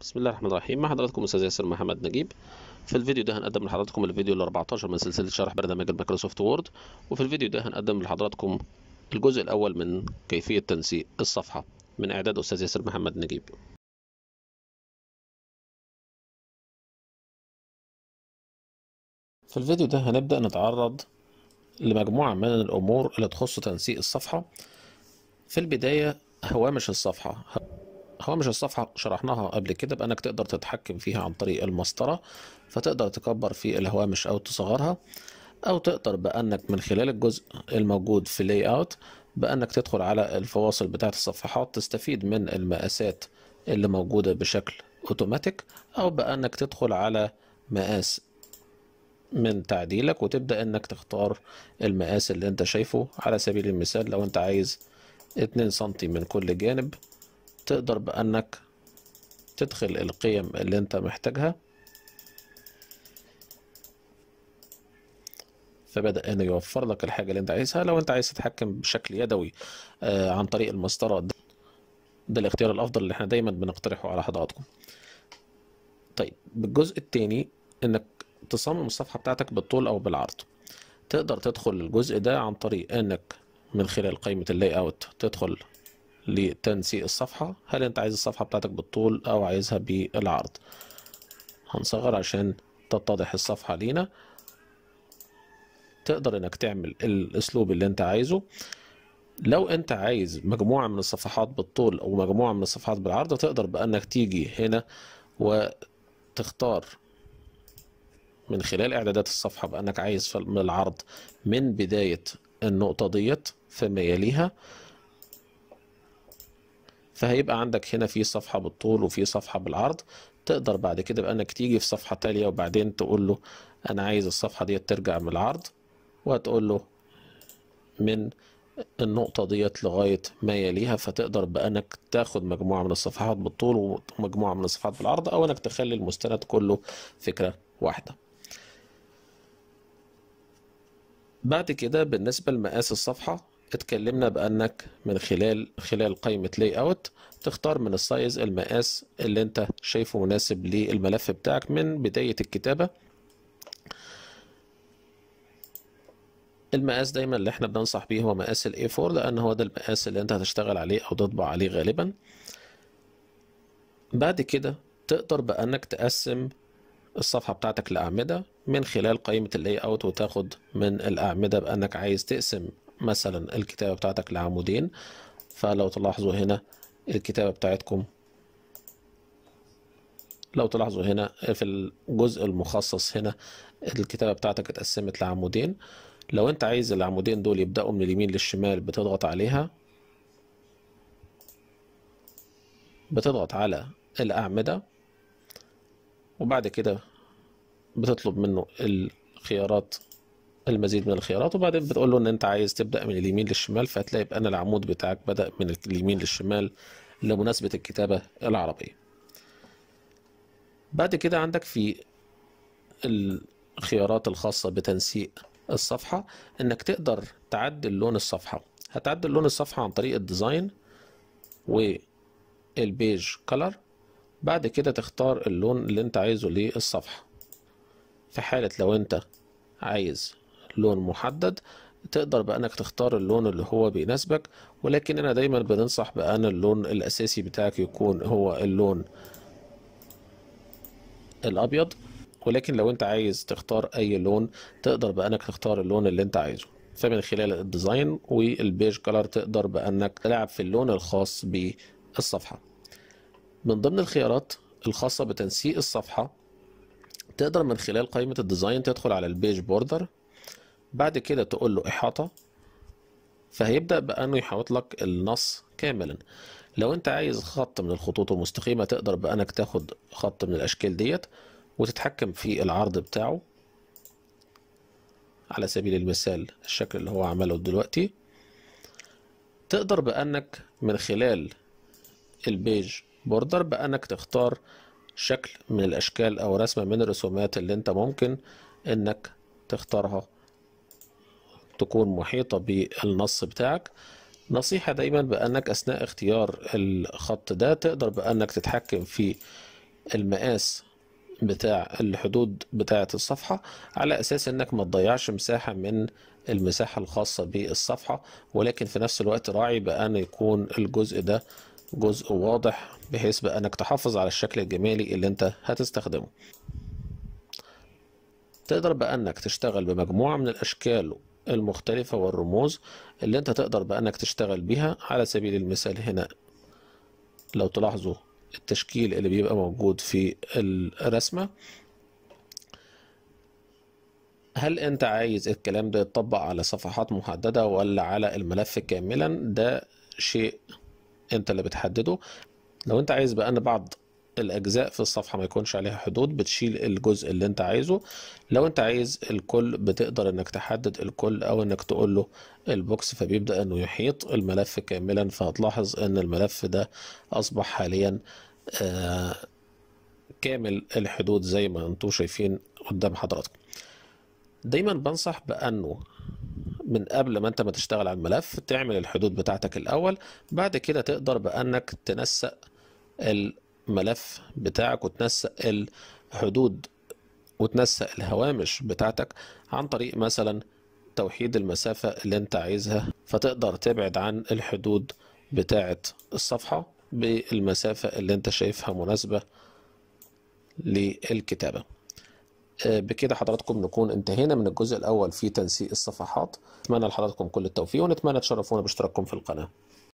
بسم الله الرحمن الرحيم مع حضراتكم استاذ ياسر محمد نجيب في الفيديو ده هنقدم لحضراتكم الفيديو ال 14 من سلسله شرح برنامج المايكروسوفت وورد وفي الفيديو ده هنقدم لحضراتكم الجزء الاول من كيفيه تنسيق الصفحه من اعداد استاذ ياسر محمد نجيب في الفيديو ده هنبدا نتعرض لمجموعه من الامور اللي تخص تنسيق الصفحه في البدايه هوامش الصفحه هوامش الصفحة شرحناها قبل كده بأنك تقدر تتحكم فيها عن طريق المسطرة فتقدر تكبر في الهوامش أو تصغرها أو تقدر بأنك من خلال الجزء الموجود في لاي اوت بأنك تدخل على الفواصل بتاعة الصفحات تستفيد من المقاسات اللي موجودة بشكل اوتوماتيك أو بأنك تدخل على مقاس من تعديلك وتبدأ انك تختار المقاس اللي انت شايفه على سبيل المثال لو انت عايز 2 سنتي من كل جانب تقدر بأنك تدخل القيم اللي انت محتاجها فبدأ انه يوفر لك الحاجة اللي انت عايزها لو انت عايز تتحكم بشكل يدوي آه عن طريق المسطرة ده, ده الاختيار الافضل اللي احنا دايما بنقترحه على حضراتكم طيب بالجزء التاني انك تصمم الصفحة بتاعتك بالطول او بالعرض تقدر تدخل الجزء ده عن طريق انك من خلال قائمة اللاي اوت تدخل لتنسيق الصفحة هل انت عايز الصفحة بتاعتك بالطول او عايزها بالعرض هنصغر عشان تتضح الصفحة لينا تقدر انك تعمل الاسلوب اللي انت عايزه لو انت عايز مجموعة من الصفحات بالطول او مجموعة من الصفحات بالعرض تقدر بانك تيجي هنا وتختار من خلال اعدادات الصفحة بانك عايز العرض من بداية النقطة ديت فما يليها فهيبقى عندك هنا في صفحه بالطول وفي صفحه بالعرض تقدر بعد كده بقى انك تيجي في صفحه تاليه وبعدين تقول له انا عايز الصفحه ديت ترجع من العرض وهتقول له من النقطة ديت لغاية ما يليها فتقدر بأنك تاخد مجموعة من الصفحات بالطول ومجموعة من الصفحات بالعرض أو أنك تخلي المستند كله فكرة واحدة بعد كده بالنسبة لمقاس الصفحة اتكلمنا بانك من خلال خلال قائمه لاي اوت تختار من السايز المقاس اللي انت شايفه مناسب للملف بتاعك من بدايه الكتابه المقاس دايما اللي احنا بننصح بيه هو مقاس الاي 4 لان هو ده المقاس اللي انت هتشتغل عليه او تطبع عليه غالبا بعد كده تقدر بانك تقسم الصفحه بتاعتك لاعمده من خلال قائمه اللاي اوت وتاخد من الاعمده بانك عايز تقسم مثلا الكتابة بتاعتك لعمودين فلو تلاحظوا هنا الكتابة بتاعتكم لو تلاحظوا هنا في الجزء المخصص هنا الكتابة بتاعتك اتقسمت لعمودين لو انت عايز العمودين دول يبدأوا من اليمين للشمال بتضغط عليها بتضغط على الأعمدة وبعد كده بتطلب منه الخيارات المزيد من الخيارات وبعدين بتقول له ان انت عايز تبدا من اليمين للشمال فهتلاقي بان العمود بتاعك بدا من اليمين للشمال لمناسبه الكتابه العربيه بعد كده عندك في الخيارات الخاصه بتنسيق الصفحه انك تقدر تعدل لون الصفحه هتعدل لون الصفحه عن طريق الديزاين والبيج كلر بعد كده تختار اللون اللي انت عايزه للصفحه في حاله لو انت عايز لون محدد تقدر بأنك تختار اللون اللي هو بيناسبك ولكن أنا دايما بننصح بأن اللون الأساسي بتاعك يكون هو اللون الأبيض ولكن لو أنت عايز تختار أي لون تقدر بأنك تختار اللون اللي أنت عايزه فمن خلال الديزاين والبيج كلر تقدر بأنك تلعب في اللون الخاص بالصفحة من ضمن الخيارات الخاصة بتنسيق الصفحة تقدر من خلال قائمة الديزاين تدخل على البيج بوردر بعد كده تقول له إحاطة فهيبدأ بأنه يحاوط لك النص كاملا لو أنت عايز خط من الخطوط المستقيمة تقدر بأنك تاخد خط من الأشكال ديت وتتحكم في العرض بتاعه على سبيل المثال الشكل اللي هو عمله دلوقتي تقدر بأنك من خلال البيج بوردر بأنك تختار شكل من الأشكال أو رسمة من الرسومات اللي أنت ممكن أنك تختارها تكون محيطة بالنص بتاعك نصيحة دايما بأنك أثناء اختيار الخط ده تقدر بأنك تتحكم في المقاس بتاع الحدود بتاعة الصفحة على أساس أنك ما تضيعش مساحة من المساحة الخاصة بالصفحة ولكن في نفس الوقت راعي بأن يكون الجزء ده جزء واضح بحيث بأنك تحافظ على الشكل الجمالي اللي أنت هتستخدمه تقدر بأنك تشتغل بمجموعة من الأشكال المختلفة والرموز اللي انت تقدر بقى انك تشتغل بيها على سبيل المثال هنا لو تلاحظوا التشكيل اللي بيبقى موجود في الرسمة هل انت عايز الكلام ده يتطبق على صفحات محددة ولا على الملف كاملا ده شيء انت اللي بتحدده لو انت عايز بقى ان بعض الاجزاء في الصفحه ما يكونش عليها حدود بتشيل الجزء اللي انت عايزه لو انت عايز الكل بتقدر انك تحدد الكل او انك تقول له البوكس فبيبدا انه يحيط الملف كاملا فهتلاحظ ان الملف ده اصبح حاليا آه كامل الحدود زي ما انتم شايفين قدام حضراتكم دايما بنصح بانه من قبل ما انت ما تشتغل على الملف تعمل الحدود بتاعتك الاول بعد كده تقدر بانك تنسق ال الملف بتاعك وتنسق الحدود وتنسق الهوامش بتاعتك عن طريق مثلا توحيد المسافة اللي انت عايزها فتقدر تبعد عن الحدود بتاعة الصفحة بالمسافة اللي انت شايفها مناسبة للكتابة آه، بكده حضراتكم نكون انتهينا من الجزء الاول في تنسيق الصفحات اتمنى لحضراتكم كل التوفيق ونتمنى تشرفونا باشتراككم في القناه